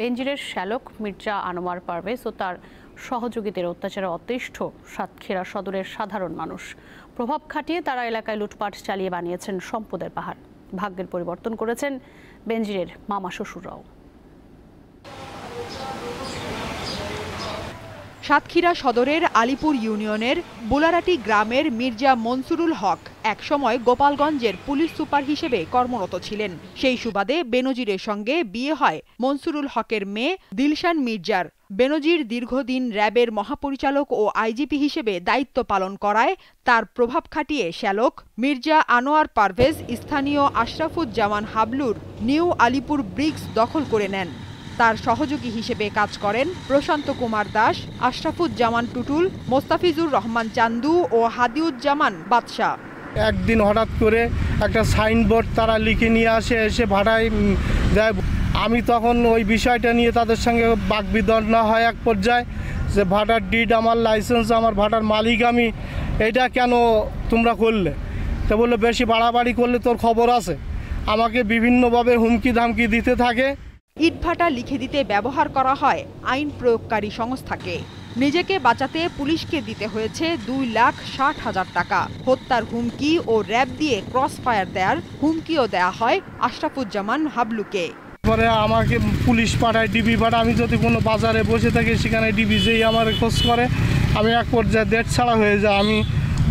বেঞ্জিরের শ্যালক মির্জা আনোয়ার পারভেজ ও তার সহযোগীদের অত্যাচারে অতিষ্ঠ সাতক্ষীরা সদরের সাধারণ মানুষ প্রভাব খাটিয়ে তারা এলাকায় লুটপাট চালিয়ে বানিয়েছেন সম্পদের পাহাড় ভাগ্যের পরিবর্তন করেছেন বেঞ্জিরের মামা শ্বশুররাও সাতক্ষীরা সদরের আলিপুর ইউনিয়নের বোলারাটি গ্রামের মির্জা মনসুরুল হক একসময় গোপালগঞ্জের পুলিশ সুপার হিসেবে কর্মরত ছিলেন সেই সুবাদে বেনজিরের সঙ্গে বিয়ে হয় মনসুরুল হকের মেয়ে দিলশান মির্জার বেনজির দীর্ঘদিন র্যাবের মহাপরিচালক ও আইজিপি হিসেবে দায়িত্ব পালন করায় তার প্রভাব খাটিয়ে শ্যালক মির্জা আনোয়ার পারভেজ স্থানীয় আশরাফুজ্জামান হাবলুর নিউ আলিপুর ব্রিক্স দখল করে নেন তার সহযোগী হিসেবে কাজ করেন প্রশান্ত কুমার দাস আশরাফুজ্জামান টুটুল মোস্তাফিজুর রহমান চান্দু ও হাদিউজ্জামান বাদশাহ একদিন হঠাৎ করে একটা সাইনবোর্ড তারা লিখে নিয়ে আসে এসে ভাড়ায় দেয় আমি তখন ওই বিষয়টা নিয়ে তাদের সঙ্গে না হয় এক পর্যায়ে যে ভাটার ডিড আমার লাইসেন্স আমার ভাটার মালিক আমি এটা কেন তোমরা করলে তো বললো বেশি বাড়াবাড়ি করলে তোর খবর আছে আমাকে বিভিন্নভাবে হুমকি ধামকি দিতে থাকে ইটভাটা লিখে দিতে ব্যবহার করা হয় আইন প্রয়োগকারী সংস্থাকে নিজেকে বাঁচাতে পুলিশকে দিতে হয়েছে দুই লাখ ষাট হাজার টাকা হত্যার হুমকি ও র্যাব দিয়ে ক্রস ফায়ার দেয়ার হুমকিও দেয়া হয় আশরাফুজ্জামান হাবলুকে পরে আমাকে পুলিশ পাঠায় ডিবি পাঠায় আমি যদি কোনো বাজারে বসে থাকি সেখানে ডিবি যেই আমার খোঁজ করে আমি এক পর্যায়ে ডেট ছাড়া হয়ে যায় আমি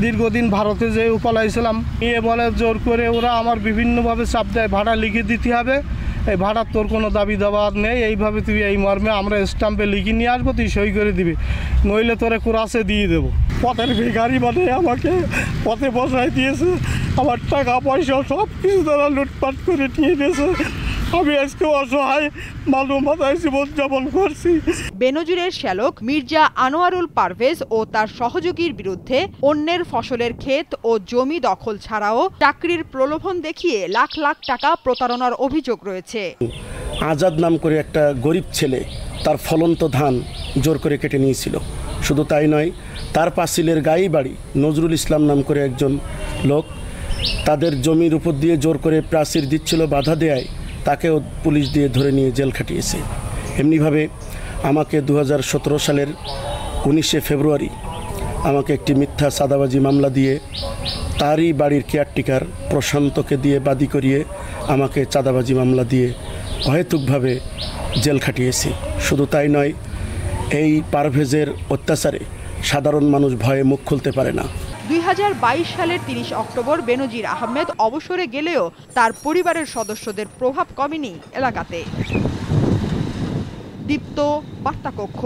দীর্ঘদিন ভারতে যেয়ে উপালয় ছিলাম এ বলে জোর করে ওরা আমার বিভিন্নভাবে চাপ দেয় ভাড়া লিখে দিতে হবে এই ভাড়ার তোর কোনো দাবি দাবা নেই এইভাবে তুই এই মর্মে আমরা স্ট্যাম্পে লিখে নিয়ে আসবো তুই সই করে দিবি নইলে তোরে কোরাসে দিয়ে দেবো পথের ভিখারি মানে আমাকে পথে বসায় দিয়েছে আমার টাকা পয়সা সব কিছু তারা লুটপাট করে নিয়ে দিয়েছে আমি আজকে অসহায় মালুমাতায় জীবনযাপন করছি বেনজুরের শ্যালক মির্জা আনোয়ারুল পারভেজ ও তার সহযোগীর বিরুদ্ধে অন্যের ফসলের ক্ষেত ও জমি দখল ছাড়াও চাকরির প্রলোভন দেখিয়ে লাখ লাখ টাকা প্রতারণার অভিযোগ রয়েছে আজাদ নাম করে একটা গরিব ছেলে তার ফলন্ত ধান জোর করে কেটে নিয়েছিল শুধু তাই নয় তার পাসিলের গায়ে বাড়ি নজরুল ইসলাম নাম করে একজন লোক তাদের জমির উপর দিয়ে জোর করে প্রাচীর দিচ্ছিল বাধা দেয়ায় তাকেও পুলিশ দিয়ে ধরে নিয়ে জেল খাটিয়েছে এমনিভাবে আমাকে দু সালের উনিশে ফেব্রুয়ারি আমাকে একটি মিথ্যা সাদাবাজি মামলা দিয়ে তারই বাড়ির কেয়ারটেকার প্রশান্তকে দিয়ে বাদি করিয়ে আমাকে চাঁদাবাজি মামলা দিয়ে অহেতুকভাবে জেল খাটিয়েছে শুধু তাই নয় এই পারভেজের অত্যাচারে সাধারণ মানুষ ভয়ে মুখ খুলতে পারে না দুই সালের তিরিশ অক্টোবর বেনজির আহমেদ অবসরে গেলেও তার পরিবারের সদস্যদের প্রভাব কমেনি এলাকাতে দীপ্ত বার্তাকক্ষ